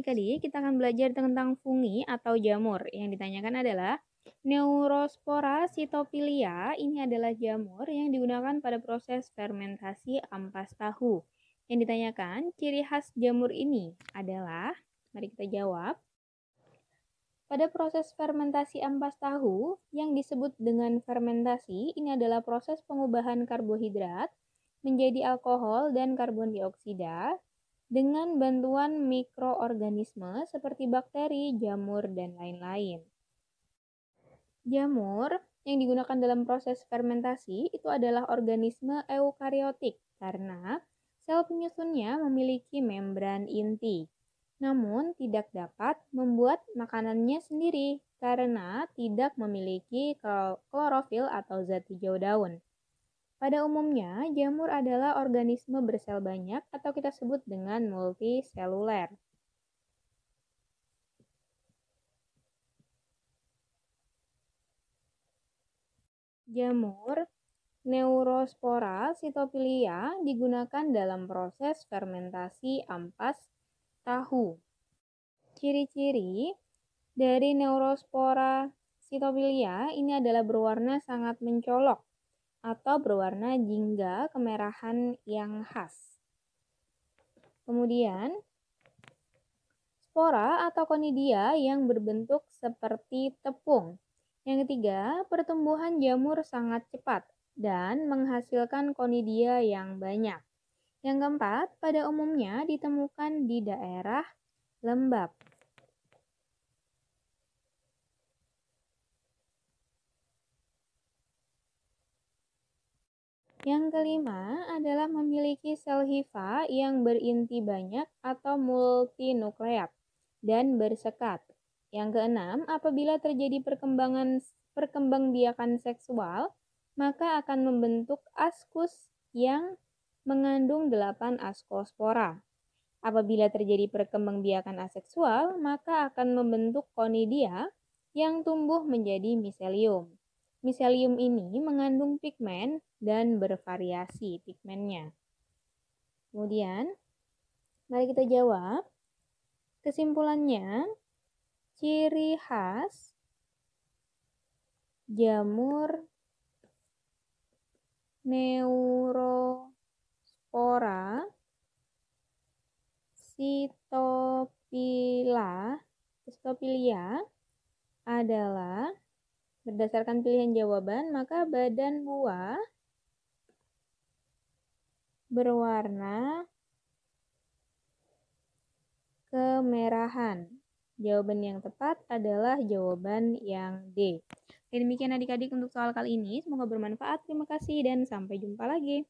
Kali kali kita akan belajar tentang fungi atau jamur. Yang ditanyakan adalah, Neurospora sitopilia ini adalah jamur yang digunakan pada proses fermentasi ampas tahu. Yang ditanyakan, ciri khas jamur ini adalah, mari kita jawab, pada proses fermentasi ampas tahu yang disebut dengan fermentasi, ini adalah proses pengubahan karbohidrat menjadi alkohol dan karbon dioksida dengan bantuan mikroorganisme seperti bakteri, jamur, dan lain-lain. Jamur yang digunakan dalam proses fermentasi itu adalah organisme eukariotik karena sel penyusunnya memiliki membran inti. Namun tidak dapat membuat makanannya sendiri karena tidak memiliki klorofil atau zat hijau daun. Pada umumnya, jamur adalah organisme bersel banyak atau kita sebut dengan multiseluler. Jamur, neurospora, sitopilia digunakan dalam proses fermentasi ampas tahu. Ciri-ciri dari neurospora sitopilia ini adalah berwarna sangat mencolok atau berwarna jingga kemerahan yang khas. Kemudian, spora atau konidia yang berbentuk seperti tepung. Yang ketiga, pertumbuhan jamur sangat cepat dan menghasilkan konidia yang banyak. Yang keempat, pada umumnya ditemukan di daerah lembab. Yang kelima adalah memiliki sel hifa yang berinti banyak atau multinukleat dan bersekat. Yang keenam, apabila terjadi perkembangan perkembangbiakan seksual, maka akan membentuk askus yang mengandung 8 askospora. Apabila terjadi perkembangbiakan aseksual, maka akan membentuk konidia yang tumbuh menjadi miselium. Miselium ini mengandung pigmen dan bervariasi pigmennya. Kemudian, mari kita jawab. Kesimpulannya, ciri khas jamur neurospora sitopila, sitopilia adalah Berdasarkan pilihan jawaban, maka badan buah berwarna kemerahan. Jawaban yang tepat adalah jawaban yang D. Oke, demikian adik-adik untuk soal kali ini. Semoga bermanfaat. Terima kasih dan sampai jumpa lagi.